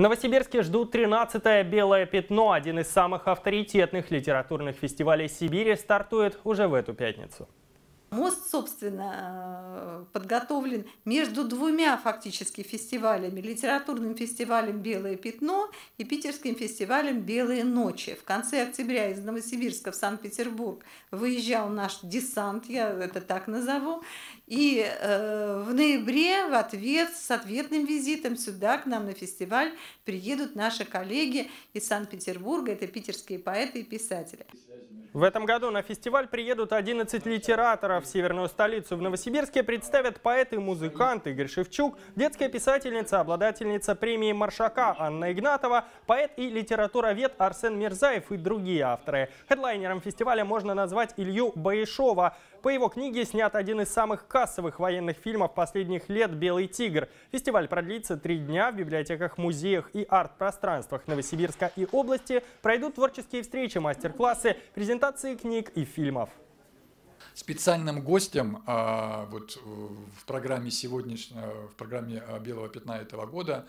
Новосибирске ждут 13-е «Белое пятно». Один из самых авторитетных литературных фестивалей Сибири стартует уже в эту пятницу. Мост, собственно, э, подготовлен между двумя фактически фестивалями. Литературным фестивалем «Белое пятно» и питерским фестивалем «Белые ночи». В конце октября из Новосибирска в Санкт-Петербург выезжал наш десант, я это так назову. И э, в ноябре в ответ, с ответным визитом сюда, к нам на фестиваль, приедут наши коллеги из Санкт-Петербурга. Это питерские поэты и писатели. В этом году на фестиваль приедут 11 литераторов в северную столицу. В Новосибирске представят поэт и музыкант Игорь Шевчук, детская писательница, обладательница премии Маршака Анна Игнатова, поэт и литературовед Арсен Мирзаев и другие авторы. Хедлайнером фестиваля можно назвать Илью Баишова. По его книге снят один из самых кассовых военных фильмов последних лет «Белый тигр». Фестиваль продлится три дня в библиотеках, музеях и арт-пространствах Новосибирска и области. Пройдут творческие встречи, мастер-классы, презентации книг и фильмов. Специальным гостем а, вот, э, в программе сегодняшнего, э, в программе э, «Белого пятна» этого года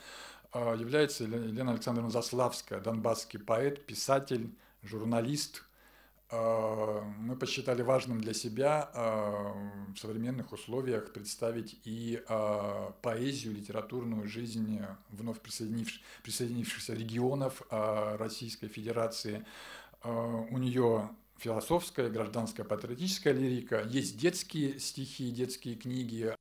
является Елена Александровна Заславская, донбасский поэт, писатель, журналист. Мы посчитали важным для себя в современных условиях представить и поэзию, литературную жизнь вновь присоединившихся регионов Российской Федерации. У нее философская, гражданская, патриотическая лирика, есть детские стихи, детские книги,